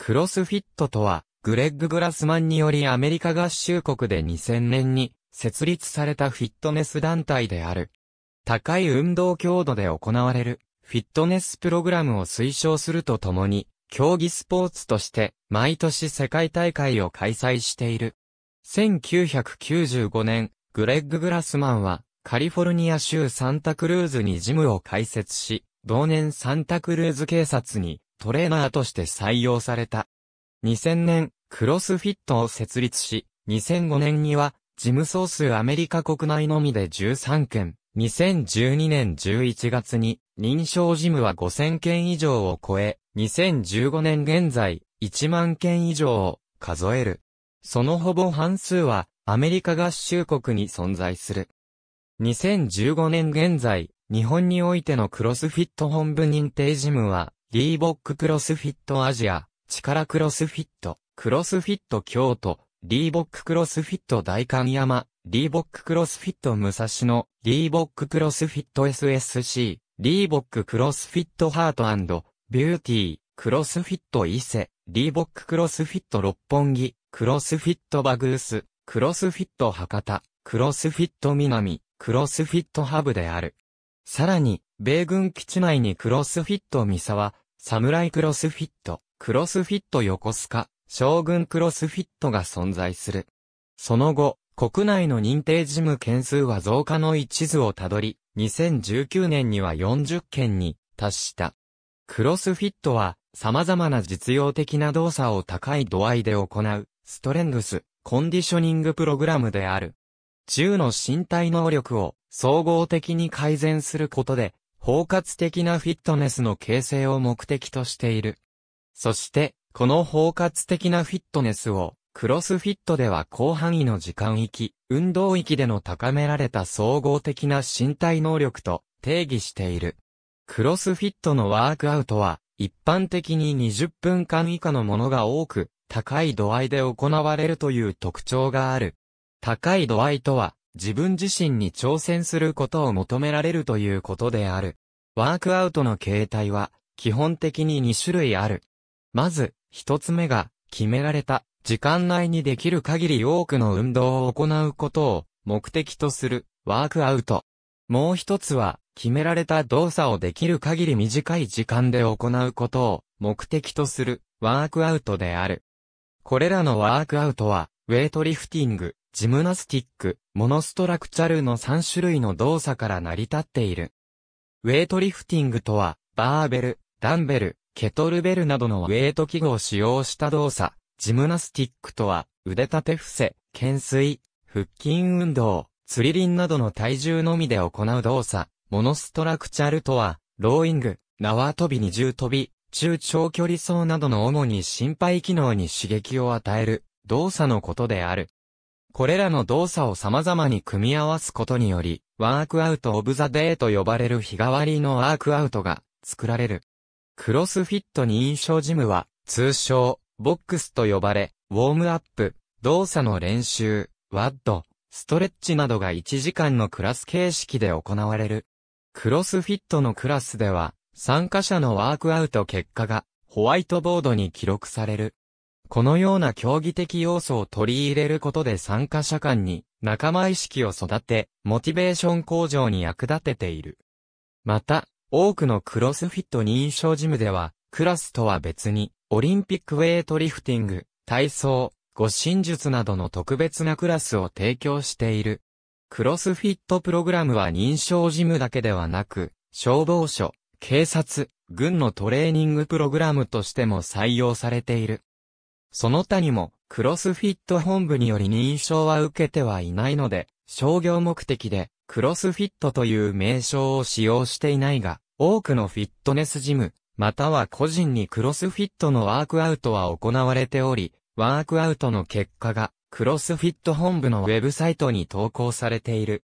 クロスフィットとは、グレッグ・グラスマンによりアメリカ合衆国で2000年に設立されたフィットネス団体である。高い運動強度で行われるフィットネスプログラムを推奨するとともに、競技スポーツとして毎年世界大会を開催している。1995年、グレッグ・グラスマンはカリフォルニア州サンタクルーズにジムを開設し、同年サンタクルーズ警察にトレーナーとして採用された。2000年、クロスフィットを設立し、2005年には、事務総数アメリカ国内のみで13件、2012年11月に、認証事務は5000件以上を超え、2015年現在、1万件以上を数える。そのほぼ半数は、アメリカ合衆国に存在する。2015年現在、日本においてのクロスフィット本部認定事務は、リーボッククロスフィットアジア、力クロスフィット、クロスフィット京都、リーボッククロスフィット大観山、リーボッククロスフィット武蔵野、リーボッククロスフィット SSC、リーボッククロスフィットハートビューティー、クロスフィット伊勢、リーボッククロスフィット六本木、クロスフィットバグース、クロスフィット博多、クロスフィット南、クロスフィットハブである。さらに、米軍基地内にクロスフィット三沢、イクロスフィット、クロスフィット横須賀、将軍クロスフィットが存在する。その後、国内の認定事務件数は増加の一途をたどり、2019年には40件に達した。クロスフィットは様々な実用的な動作を高い度合いで行う、ストレングス、コンディショニングプログラムである。銃の身体能力を総合的に改善することで、包括的なフィットネスの形成を目的としている。そして、この包括的なフィットネスを、クロスフィットでは広範囲の時間域、運動域での高められた総合的な身体能力と定義している。クロスフィットのワークアウトは、一般的に20分間以下のものが多く、高い度合いで行われるという特徴がある。高い度合いとは、自分自身に挑戦することを求められるということである。ワークアウトの形態は、基本的に2種類ある。まず、1つ目が、決められた、時間内にできる限り多くの運動を行うことを、目的とする、ワークアウト。もう一つは、決められた動作をできる限り短い時間で行うことを、目的とする、ワークアウトである。これらのワークアウトは、ウェイトリフティング、ジムナスティック、モノストラクチャルの3種類の動作から成り立っている。ウェイトリフティングとは、バーベル、ダンベル、ケトルベルなどのウェイト器具を使用した動作。ジムナスティックとは、腕立て伏せ、懸垂、腹筋運動、釣り輪などの体重のみで行う動作。モノストラクチャルとは、ローイング、縄跳び二重跳び、中長距離走などの主に心肺機能に刺激を与える動作のことである。これらの動作を様々に組み合わすことにより、ワークアウトオブザデーと呼ばれる日替わりのワークアウトが作られる。クロスフィット認証ジムは、通称、ボックスと呼ばれ、ウォームアップ、動作の練習、ワッド、ストレッチなどが1時間のクラス形式で行われる。クロスフィットのクラスでは、参加者のワークアウト結果が、ホワイトボードに記録される。このような競技的要素を取り入れることで参加者間に仲間意識を育て、モチベーション向上に役立てている。また、多くのクロスフィット認証ジムでは、クラスとは別に、オリンピックウェイトリフティング、体操、護身術などの特別なクラスを提供している。クロスフィットプログラムは認証ジムだけではなく、消防署、警察、軍のトレーニングプログラムとしても採用されている。その他にも、クロスフィット本部により認証は受けてはいないので、商業目的で、クロスフィットという名称を使用していないが、多くのフィットネスジム、または個人にクロスフィットのワークアウトは行われており、ワークアウトの結果が、クロスフィット本部のウェブサイトに投稿されている。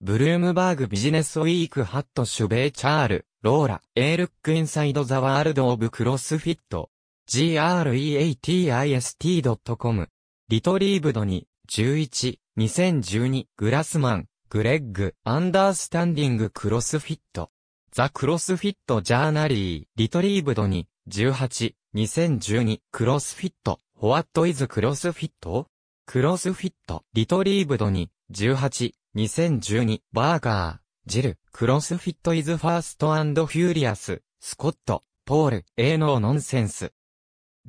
ブルームバーグビジネスウィークハットシュベイチャール、ローラ、エールックインサイドザワールドオブクロスフィット。greatist.com。リトリーブドに、11、2012、グラスマン、グレッグ、アンダースタンディングクロスフィット。ザ・クロスフィット・ジャーナリー、リトリーブドに、18、2012、クロスフィット、ホワット・イズ・クロスフィットクロスフィット、リトリーブドに、18、2012、バーガー、ジル、クロスフィット・イズ・ファースト・アンド・フューリアス、スコット、ポール、エーノー・ノンセンス。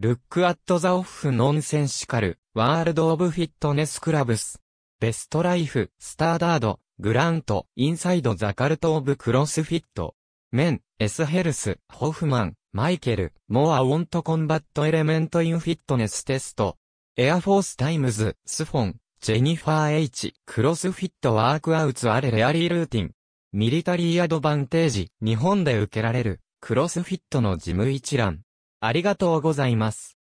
Look at the off nonsensical World of Fitness Clubs Best Life Standard Grant Inside the Cult of CrossFit Men S. Health Hoffman Michael More Want Combat Element in Fitness Test Air Force Times Sphon ジェニファー H、クロスフィットワークアウツアレレアリールーティン。ミリタリーアドバンテージ、日本で受けられる、クロスフィットの事務一覧。ありがとうございます。